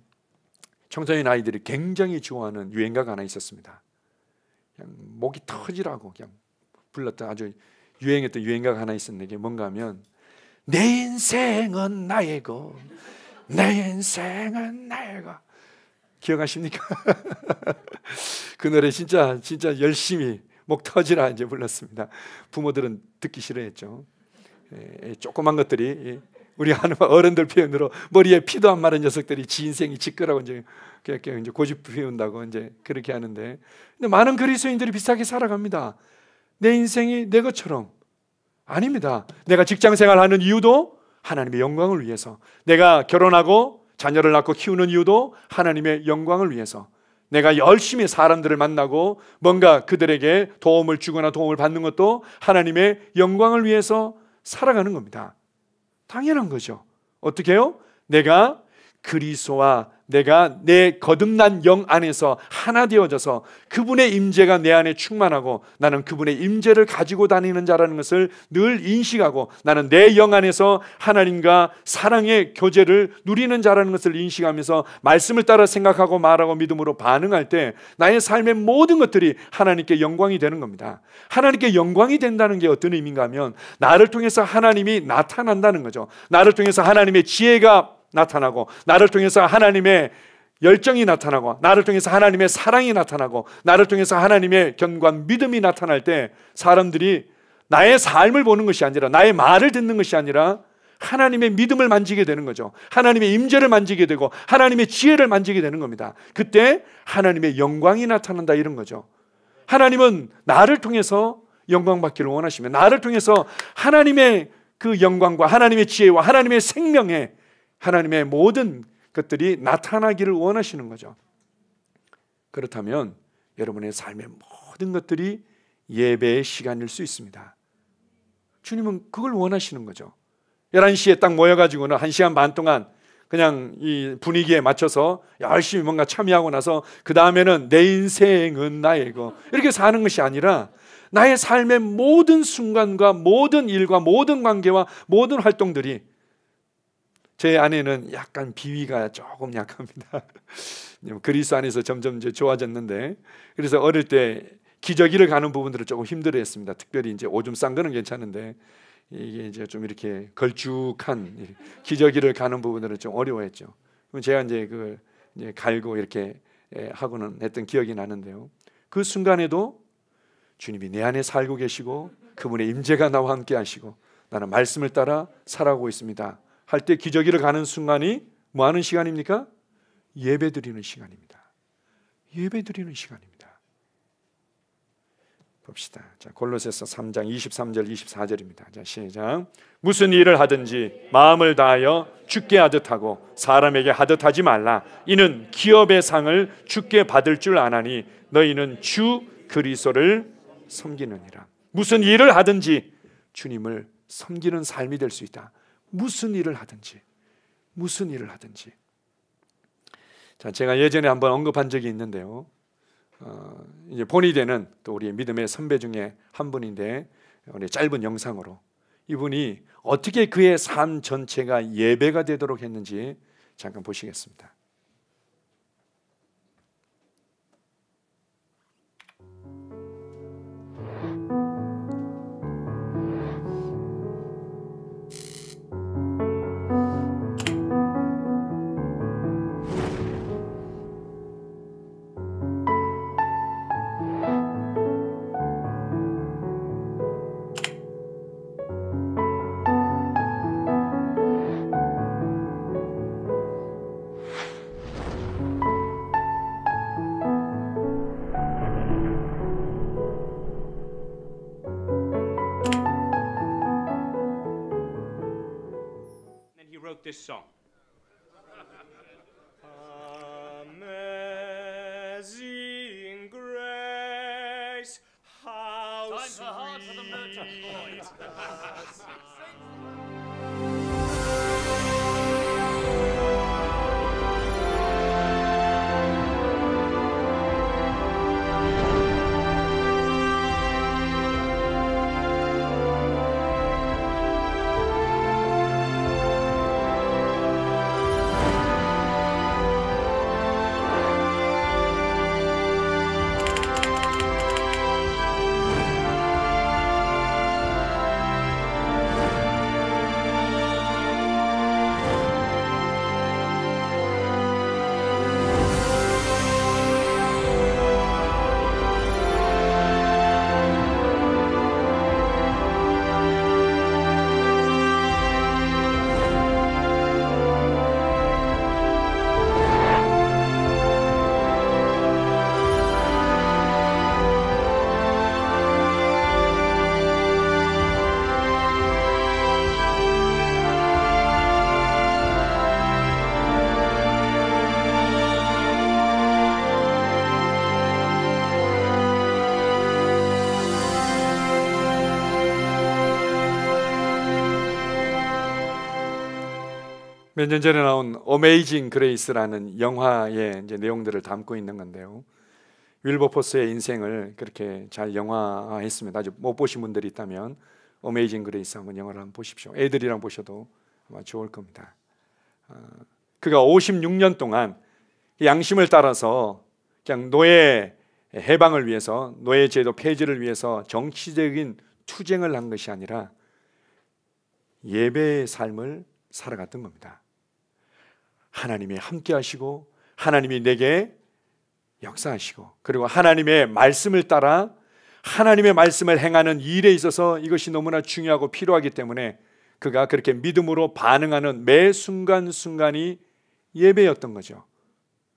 청소년 아이들이 굉장히 좋아하는 유행가가 하나 있었습니다. 그냥 목이 터지라고 그냥 불렀던 아주 유행했던 유행가가 하나 있었는데 뭔가 하면 내 인생은 나의 것, 내 인생은 나의 것. 기억하십니까? (laughs) 그 노래 진짜 진짜 열심히 목 터지라 이제 불렀습니다. 부모들은 듣기 싫어했죠. 예, 예, 조그만 것들이 예, 우리 하는 어른들 표현으로 머리에 피도 안 마른 녀석들이 지 인생이 지끄라고 이제 그렇게 이제 고집 피운다고 이제 그렇게 하는데 근데 많은 그리스도인들이 비슷하게 살아갑니다. 내 인생이 내 것처럼 아닙니다. 내가 직장 생활하는 이유도 하나님의 영광을 위해서 내가 결혼하고 자녀를 낳고 키우는 이유도 하나님의 영광을 위해서 내가 열심히 사람들을 만나고 뭔가 그들에게 도움을 주거나 도움을 받는 것도 하나님의 영광을 위해서 살아가는 겁니다. 당연한 거죠. 어떻게 해요? 내가 그리스도와 내가 내 거듭난 영 안에서 하나 되어져서 그분의 임재가 내 안에 충만하고 나는 그분의 임재를 가지고 다니는 자라는 것을 늘 인식하고 나는 내 영 안에서 하나님과 사랑의 교제를 누리는 자라는 것을 인식하면서 말씀을 따라 생각하고 말하고 믿음으로 반응할 때 나의 삶의 모든 것들이 하나님께 영광이 되는 겁니다. 하나님께 영광이 된다는 게 어떤 의미인가 하면 나를 통해서 하나님이 나타난다는 거죠. 나를 통해서 하나님의 지혜가 나타나고 나를 통해서 하나님의 열정이 나타나고 나를 통해서 하나님의 사랑이 나타나고 나를 통해서 하나님의 견고한 믿음이 나타날 때 사람들이 나의 삶을 보는 것이 아니라 나의 말을 듣는 것이 아니라 하나님의 믿음을 만지게 되는 거죠. 하나님의 임재를 만지게 되고 하나님의 지혜를 만지게 되는 겁니다. 그때 하나님의 영광이 나타난다 이런 거죠. 하나님은 나를 통해서 영광 받기를 원하시며 나를 통해서 하나님의 그 영광과 하나님의 지혜와 하나님의 생명에 하나님의 모든 것들이 나타나기를 원하시는 거죠. 그렇다면 여러분의 삶의 모든 것들이 예배의 시간일 수 있습니다. 주님은 그걸 원하시는 거죠. 11시에 딱 모여가지고는 1시간 반 동안 그냥 이 분위기에 맞춰서 열심히 뭔가 참여하고 나서 그 다음에는 내 인생은 나의 거 이렇게 사는 것이 아니라 나의 삶의 모든 순간과 모든 일과 모든 관계와 모든 활동들이 제 아내는 약간 비위가 조금 약합니다. (laughs) 그리스 안에서 점점 이제 좋아졌는데 그래서 어릴 때 기저귀를 가는 부분들을 조금 힘들어했습니다. 특별히 이제 오줌 싼 거는 괜찮은데 이게 이제 좀 이렇게 걸쭉한 기저귀를 가는 부분들을 좀 어려워했죠. 그럼 제가 이제 그 이제 갈고 이렇게 예, 하고는 했던 기억이 나는데요. 그 순간에도 주님이 내 안에 살고 계시고 그분의 임재가 나와 함께 하시고 나는 말씀을 따라 살아가고 있습니다. 할때 기저귀를 가는 순간이 뭐 하는 시간입니까? 예배 드리는 시간입니다. 예배 드리는 시간입니다. 봅시다. 자, 골로새서 3장 23절 24절입니다. 자, 시작. 무슨 일을 하든지 마음을 다하여 주께 하듯 하고 사람에게 하듯 하지 말라. 이는 기업의 상을 주께 받을 줄 아나니 너희는 주 그리스도를 섬기느니라. 무슨 일을 하든지 주님을 섬기는 삶이 될 수 있다. 무슨 일을 하든지 무슨 일을 하든지 자 제가 예전에 한번 언급한 적이 있는데요. 어, 이제 본이 되는 또 우리의 믿음의 선배 중에 한 분인데 우리 짧은 영상으로 이분이 어떻게 그의 삶 전체가 예배가 되도록 했는지 잠깐 보시겠습니다. song. 몇년 전에 나온 어메이징 그레이스라는 영화의 이제 내용들을 담고 있는 건데요. 윌버포스의 인생을 그렇게 잘 영화화했습니다. 아직 못 보신 분들이 있다면 어메이징 그레이스 한번 영화를 한번 보십시오. 애들이랑 보셔도 아마 좋을 겁니다. 아, 그가 56년 동안 양심을 따라서 그냥 노예 해방을 위해서 노예 제도 폐지를 위해서 정치적인 투쟁을 한 것이 아니라 예배의 삶을 살아갔던 겁니다. 하나님이 함께 하시고 하나님이 내게 역사하시고 그리고 하나님의 말씀을 따라 하나님의 말씀을 행하는 일에 있어서 이것이 너무나 중요하고 필요하기 때문에 그가 그렇게 믿음으로 반응하는 매 순간순간이 예배였던 거죠.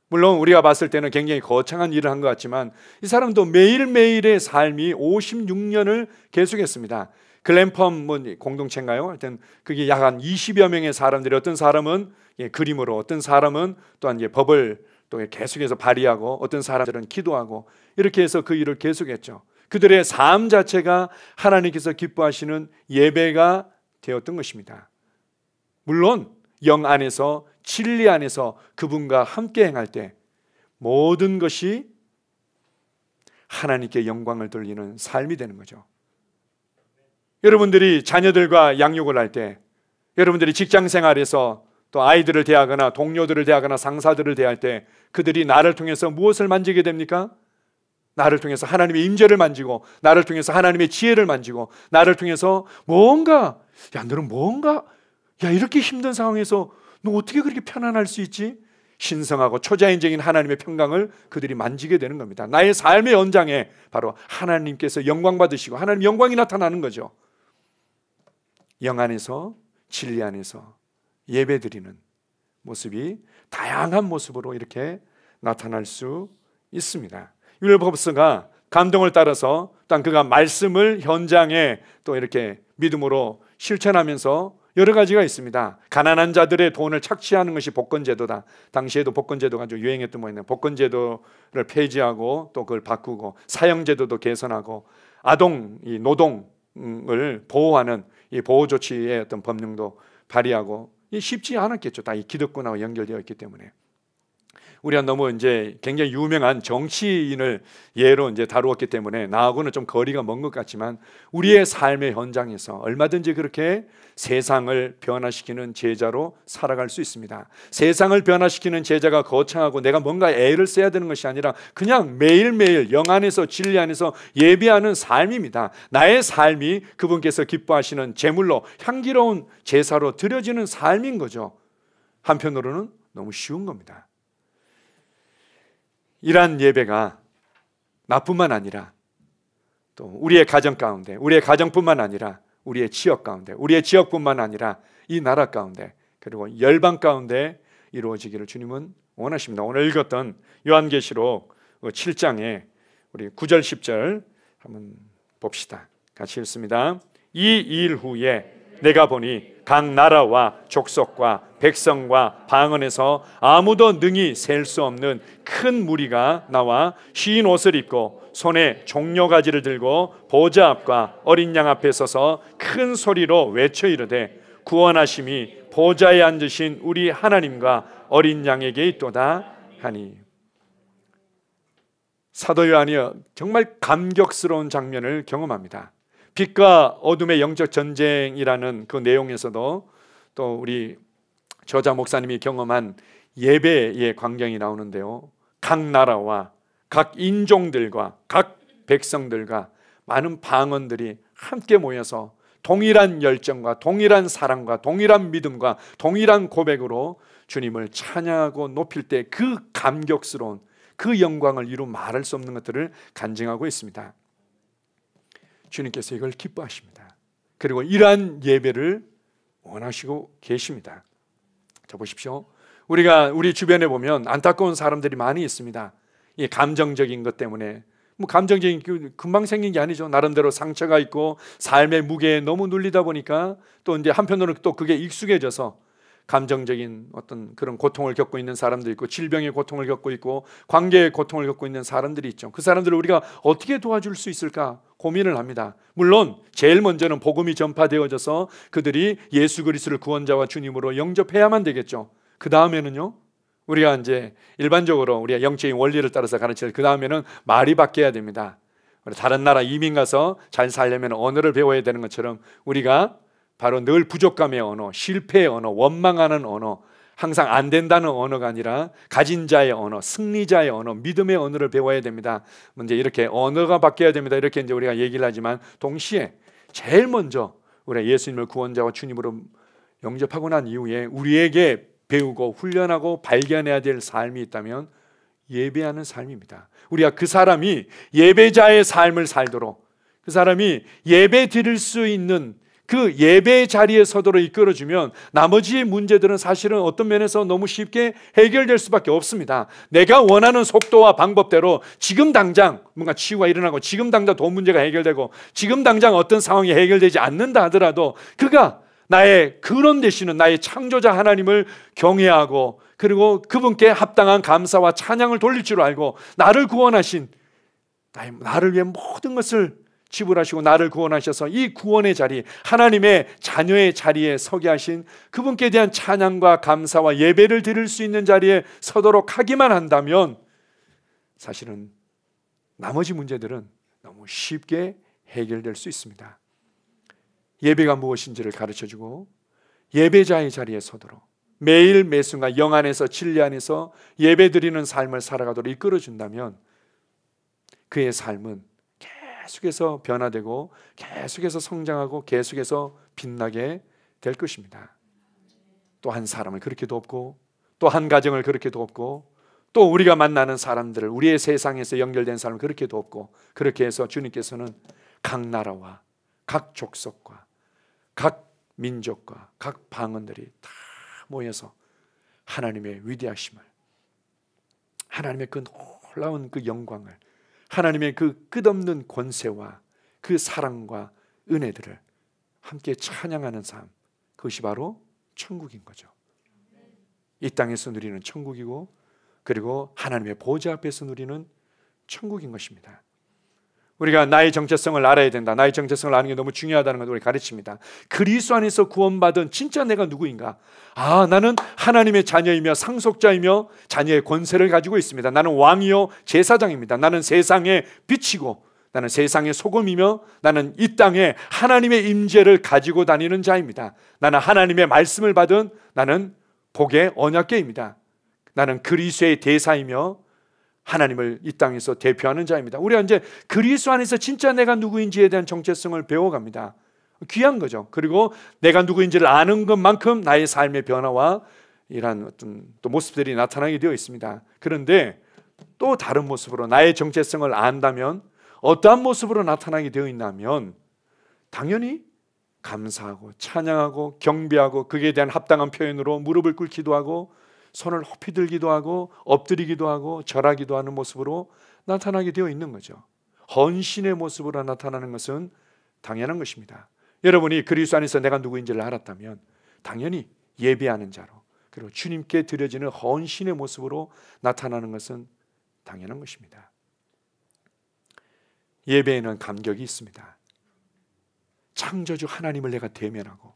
물론 우리가 봤을 때는 굉장히 거창한 일을 한 것 같지만 이 사람도 매일매일의 삶이 56년을 계속했습니다. 글램펌 뭐 공동체인가요? 하여튼 그게 약 한 20여 명의 사람들이 어떤 사람은 예, 그림으로 어떤 사람은 또한 예, 법을 또 계속해서 발휘하고 어떤 사람들은 기도하고 이렇게 해서 그 일을 계속했죠. 그들의 삶 자체가 하나님께서 기뻐하시는 예배가 되었던 것입니다. 물론 영 안에서 진리 안에서 그분과 함께 행할 때 모든 것이 하나님께 영광을 돌리는 삶이 되는 거죠. 여러분들이 자녀들과 양육을 할 때, 여러분들이 직장 생활에서 또 아이들을 대하거나 동료들을 대하거나 상사들을 대할 때 그들이 나를 통해서 무엇을 만지게 됩니까? 나를 통해서 하나님의 임재를 만지고 나를 통해서 하나님의 지혜를 만지고 나를 통해서 뭔가 야 너는 뭔가 야 이렇게 힘든 상황에서 너 어떻게 그렇게 편안할 수 있지? 신성하고 초자연적인 하나님의 평강을 그들이 만지게 되는 겁니다. 나의 삶의 연장에 바로 하나님께서 영광 받으시고 하나님 영광이 나타나는 거죠. 영 안에서 진리 안에서 예배 드리는 모습이 다양한 모습으로 이렇게 나타날 수 있습니다. 율법서가 감동을 따라서 또 그가 말씀을 현장에 또 이렇게 믿음으로 실천하면서 여러 가지가 있습니다. 가난한 자들의 돈을 착취하는 것이 복권제도다. 당시에도 복권제도가 아주 유행했던 모양이네요. 복권제도를 폐지하고 또 그걸 바꾸고 사형제도도 개선하고 아동, 이 노동을 보호하는 이 보호 조치의 어떤 법령도 발의하고이 쉽지 않았겠죠. 다 이 기득권하고 연결되어 있기 때문에. 우리가 너무 이제 굉장히 유명한 정치인을 예로 이제 다루었기 때문에 나하고는 좀 거리가 먼 것 같지만 우리의 삶의 현장에서 얼마든지 그렇게 세상을 변화시키는 제자로 살아갈 수 있습니다. 세상을 변화시키는 제자가 거창하고 내가 뭔가 애를 써야 되는 것이 아니라 그냥 매일매일 영 안에서 진리 안에서 예배하는 삶입니다. 나의 삶이 그분께서 기뻐하시는 제물로 향기로운 제사로 드려지는 삶인 거죠. 한편으로는 너무 쉬운 겁니다. 이러한 예배가 나뿐만 아니라 또 우리의 가정 가운데, 우리의 가정뿐만 아니라 우리의 지역 가운데, 우리의 지역뿐만 아니라 이 나라 가운데 그리고 열방 가운데 이루어지기를 주님은 원하십니다. 오늘 읽었던 요한계시록 7장에 그 우리 9절 10절 한번 봅시다. 같이 읽습니다. 이 일 후에 내가 보니 각 나라와 족속과 백성과 방언에서 아무도 능히 셀 수 없는 큰 무리가 나와 시인 옷을 입고 손에 종려 가지를 들고 보좌 앞과 어린 양 앞에 서서 큰 소리로 외쳐 이르되 구원하심이 보좌에 앉으신 우리 하나님과 어린 양에게 있도다 하니 사도 요한이 정말 감격스러운 장면을 경험합니다. 빛과 어둠의 영적 전쟁이라는 그 내용에서도 또 우리 저자 목사님이 경험한 예배의 광경이 나오는데요. 각 나라와 각 인종들과 각 백성들과 많은 방언들이 함께 모여서 동일한 열정과 동일한 사랑과 동일한 믿음과 동일한 고백으로 주님을 찬양하고 높일 때 그 감격스러운 그 영광을 이루 말할 수 없는 것들을 간증하고 있습니다. 주님께서 이걸 기뻐하십니다. 그리고 이러한 예배를 원하시고 계십니다. 자 보십시오. 우리가 우리 주변에 보면 안타까운 사람들이 많이 있습니다. 이 감정적인 것 때문에 뭐 감정적인 금방 생긴 게 아니죠. 나름대로 상처가 있고 삶의 무게에 너무 눌리다 보니까 또 이제 한편으로는 또 그게 익숙해져서 감정적인 어떤 그런 고통을 겪고 있는 사람도 있고 질병의 고통을 겪고 있고 관계의 고통을 겪고 있는 사람들이 있죠. 그 사람들을 우리가 어떻게 도와줄 수 있을까 고민을 합니다. 물론 제일 먼저는 복음이 전파되어져서 그들이 예수 그리스도를 구원자와 주님으로 영접해야만 되겠죠. 그 다음에는요. 우리가 이제 일반적으로 우리가 영적인 원리를 따라서 가르칠 그 다음에는 말이 바뀌어야 됩니다. 다른 나라 이민 가서 잘 살려면 언어를 배워야 되는 것처럼 우리가 바로 늘 부족감의 언어, 실패의 언어, 원망하는 언어, 항상 안 된다는 언어가 아니라 가진 자의 언어, 승리자의 언어, 믿음의 언어를 배워야 됩니다. 이제 이렇게 언어가 바뀌어야 됩니다. 이렇게 이제 우리가 얘기를 하지만 동시에 제일 먼저 우리 예수님을 구원자와 주님으로 영접하고 난 이후에 우리에게 배우고 훈련하고 발견해야 될 삶이 있다면 예배하는 삶입니다. 우리가 그 사람이 예배자의 삶을 살도록 그 사람이 예배 드릴 수 있는 그 예배 자리에 서도를 이끌어주면 나머지의 문제들은 사실은 어떤 면에서 너무 쉽게 해결될 수밖에 없습니다. 내가 원하는 속도와 방법대로 지금 당장 뭔가 치유가 일어나고 지금 당장 돈 문제가 해결되고 지금 당장 어떤 상황이 해결되지 않는다 하더라도 그가 나의 근원 되시는 나의 창조자 하나님을 경외하고 그리고 그분께 합당한 감사와 찬양을 돌릴 줄 알고 나를 구원하신 나를 위해 모든 것을 지불하시고 나를 구원하셔서 이 구원의 자리, 하나님의 자녀의 자리에 서게 하신 그분께 대한 찬양과 감사와 예배를 드릴 수 있는 자리에 서도록 하기만 한다면 사실은 나머지 문제들은 너무 쉽게 해결될 수 있습니다. 예배가 무엇인지를 가르쳐 주고 예배자의 자리에 서도록 매일 매순간 영 안에서 진리 안에서 예배 드리는 삶을 살아가도록 이끌어 준다면 그의 삶은 계속해서 변화되고 계속해서 성장하고 계속해서 빛나게 될 것입니다. 또 한 사람을 그렇게 돕고 또 한 가정을 그렇게 돕고 또 우리가 만나는 사람들을 우리의 세상에서 연결된 사람을 그렇게 돕고 그렇게 해서 주님께서는 각 나라와 각 족속과 각 민족과 각 방언들이 다 모여서 하나님의 위대하심을 하나님의 그 놀라운 그 영광을 하나님의 그 끝없는 권세와 그 사랑과 은혜들을 함께 찬양하는 삶, 그것이 바로 천국인 거죠. 이 땅에서 누리는 천국이고, 그리고 하나님의 보좌 앞에서 누리는 천국인 것입니다. 우리가 나의 정체성을 알아야 된다. 나의 정체성을 아는 게 너무 중요하다는 것을 우리 가르칩니다. 그리스도 안에서 구원받은 진짜 내가 누구인가? 아, 나는 하나님의 자녀이며 상속자이며 자녀의 권세를 가지고 있습니다. 나는 왕이요 제사장입니다. 나는 세상의 빛이고 나는 세상의 소금이며 나는 이 땅에 하나님의 임재를 가지고 다니는 자입니다. 나는 하나님의 말씀을 받은 나는 복의 언약계입니다. 나는 그리스도의 대사이며 하나님을 이 땅에서 대표하는 자입니다. 우리가 이제 그리스 안에서 진짜 내가 누구인지에 대한 정체성을 배워갑니다. 귀한 거죠. 그리고 내가 누구인지를 아는 것만큼 나의 삶의 변화와 이러 어떤 또 모습들이 나타나게 되어 있습니다. 그런데 또 다른 모습으로 나의 정체성을 안다면 어떠한 모습으로 나타나게 되어 있냐면 당연히 감사하고 찬양하고 경배하고 그에 대한 합당한 표현으로 무릎을 꿇기도 하고 손을 허피 들기도 하고 엎드리기도 하고 절하기도 하는 모습으로 나타나게 되어 있는 거죠. 헌신의 모습으로 나타나는 것은 당연한 것입니다. 여러분이 그리스도 안에서 내가 누구인지를 알았다면 당연히 예배하는 자로 그리고 주님께 드려지는 헌신의 모습으로 나타나는 것은 당연한 것입니다. 예배에는 감격이 있습니다. 창조주 하나님을 내가 대면하고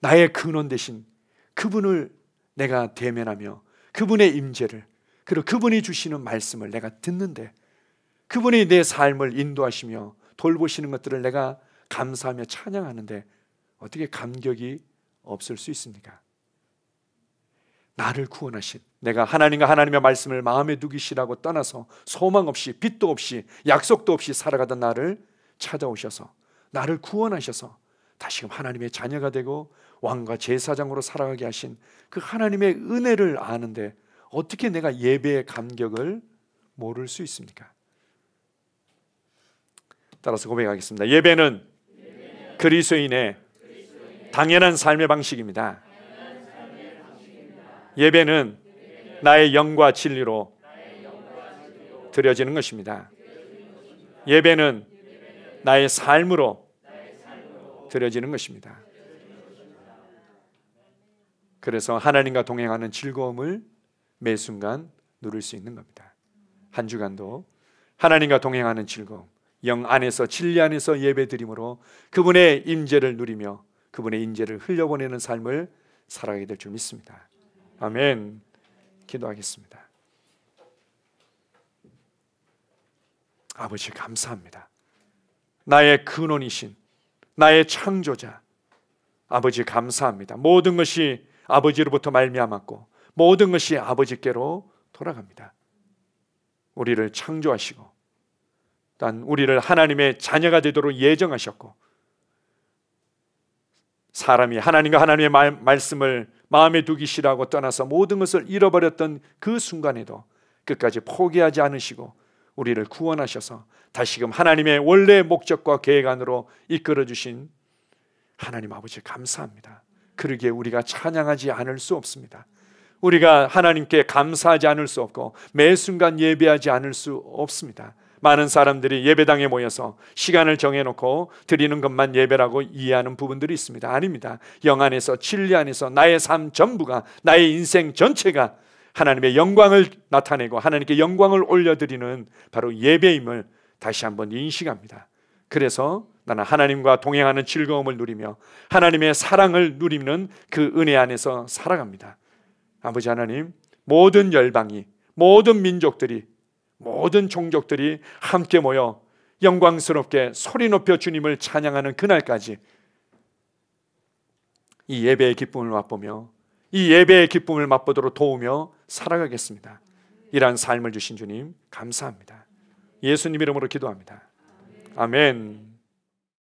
나의 근원 대신 그분을 내가 대면하며 그분의 임재를 그리고 그분이 주시는 말씀을 내가 듣는데 그분이 내 삶을 인도하시며 돌보시는 것들을 내가 감사하며 찬양하는데 어떻게 감격이 없을 수 있습니까? 나를 구원하신 내가 하나님과 하나님의 말씀을 마음에 두기시라고 떠나서 소망 없이 빛도 없이 약속도 없이 살아가던 나를 찾아오셔서 나를 구원하셔서 다시금 하나님의 자녀가 되고 왕과 제사장으로 살아가게 하신 그 하나님의 은혜를 아는데 어떻게 내가 예배의 감격을 모를 수 있습니까? 따라서 고백하겠습니다. 예배는, 그리스도인의, 당연한 삶의 방식입니다. 예배는, 나의 영과 진리로, 나의 영과 진리로 드려지는 것입니다. 드려지는 것입니다. 예배는, 나의 삶으로 드려지는 것입니다. 그래서 하나님과 동행하는 즐거움을 매 순간 누릴 수 있는 겁니다. 한 주간도 하나님과 동행하는 즐거움, 영 안에서 진리 안에서 예배드림으로 그분의 임재를 누리며 그분의 임재를 흘려보내는 삶을 살아가게 될 줄 믿습니다. 아멘. 기도하겠습니다. 아버지 감사합니다. 나의 근원이신 나의 창조자 아버지 감사합니다. 모든 것이 아버지로부터 말미암았고 모든 것이 아버지께로 돌아갑니다. 우리를 창조하시고 단 우리를 하나님의 자녀가 되도록 예정하셨고 사람이 하나님과 하나님의 말, 말씀을 마음에 두기시라고 떠나서 모든 것을 잃어버렸던 그 순간에도 끝까지 포기하지 않으시고 우리를 구원하셔서 다시금 하나님의 원래 목적과 계획 안으로 이끌어 주신 하나님 아버지 감사합니다. 그러게 우리가 찬양하지 않을 수 없습니다. 우리가 하나님께 감사하지 않을 수 없고 매 순간 예배하지 않을 수 없습니다. 많은 사람들이 예배당에 모여서 시간을 정해놓고 드리는 것만 예배라고 이해하는 부분들이 있습니다. 아닙니다. 영 안에서 진리 안에서 나의 삶 전부가 나의 인생 전체가 하나님의 영광을 나타내고 하나님께 영광을 올려드리는 바로 예배임을 다시 한번 인식합니다. 그래서 나는 하나님과 동행하는 즐거움을 누리며 하나님의 사랑을 누리는 그 은혜 안에서 살아갑니다. 아버지 하나님, 모든 열방이, 모든 민족들이, 모든 종족들이 함께 모여 영광스럽게 소리 높여 주님을 찬양하는 그날까지 이 예배의 기쁨을 맛보며 이 예배의 기쁨을 맛보도록 도우며 살아가겠습니다. 이러한 삶을 주신 주님 감사합니다. 예수님 이름으로 기도합니다. 아멘.